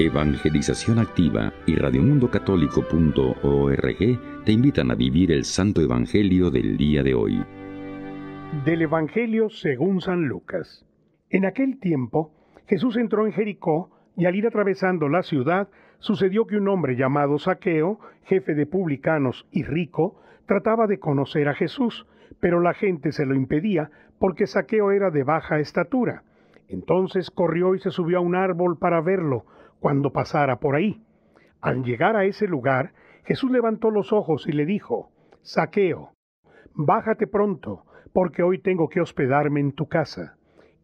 Evangelización Activa y radiomundocatólico.org te invitan a vivir el Santo Evangelio del día de hoy. Del Evangelio según San Lucas. En aquel tiempo, Jesús entró en Jericó y al ir atravesando la ciudad, sucedió que un hombre llamado Saqueo, jefe de publicanos y rico, trataba de conocer a Jesús, pero la gente se lo impedía porque Saqueo era de baja estatura. Entonces corrió y se subió a un árbol para verlo, cuando pasara por ahí. Al llegar a ese lugar, Jesús levantó los ojos y le dijo, Saqueo, bájate pronto, porque hoy tengo que hospedarme en tu casa.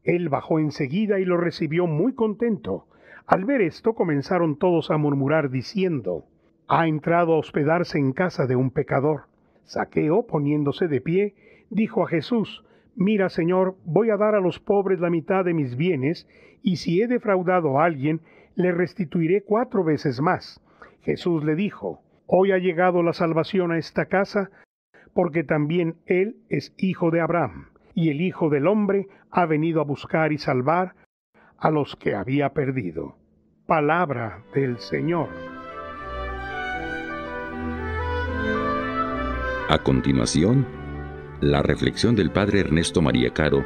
Él bajó enseguida y lo recibió muy contento. Al ver esto comenzaron todos a murmurar diciendo, ha entrado a hospedarse en casa de un pecador. Saqueo, poniéndose de pie, dijo a Jesús, Mira, Señor, voy a dar a los pobres la mitad de mis bienes, y si he defraudado a alguien, le restituiré cuatro veces más. Jesús le dijo, Hoy ha llegado la salvación a esta casa, porque también él es hijo de Abraham, y el Hijo del Hombre ha venido a buscar y salvar a los que había perdido. Palabra del Señor. A continuación, la reflexión del Padre Ernesto María Caro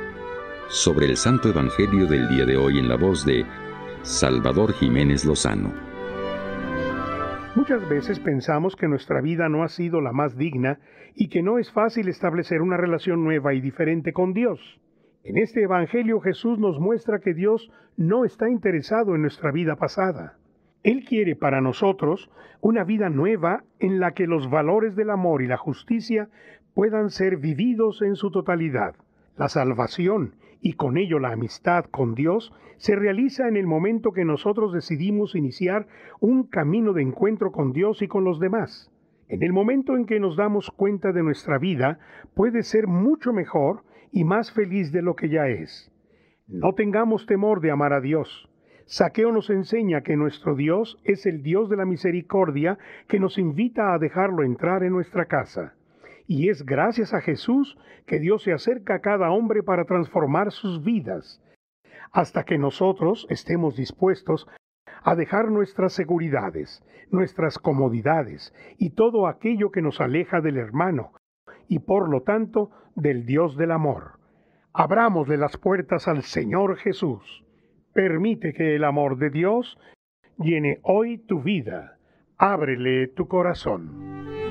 sobre el Santo Evangelio del día de hoy en la voz de Salvador Jiménez Lozano. Muchas veces pensamos que nuestra vida no ha sido la más digna y que no es fácil establecer una relación nueva y diferente con Dios. En este Evangelio Jesús nos muestra que Dios no está interesado en nuestra vida pasada. Él quiere para nosotros una vida nueva en la que los valores del amor y la justicia puedan ser vividos en su totalidad. La salvación y con ello la amistad con Dios se realiza en el momento que nosotros decidimos iniciar un camino de encuentro con Dios y con los demás. En el momento en que nos damos cuenta de nuestra vida puede ser mucho mejor y más feliz de lo que ya es. No tengamos temor de amar a Dios. Saqueo nos enseña que nuestro Dios es el Dios de la misericordia que nos invita a dejarlo entrar en nuestra casa. Y es gracias a Jesús que Dios se acerca a cada hombre para transformar sus vidas, hasta que nosotros estemos dispuestos a dejar nuestras seguridades, nuestras comodidades y todo aquello que nos aleja del hermano y por lo tanto del Dios del amor. de las puertas al Señor Jesús. Permite que el amor de Dios llene hoy tu vida. Ábrele tu corazón.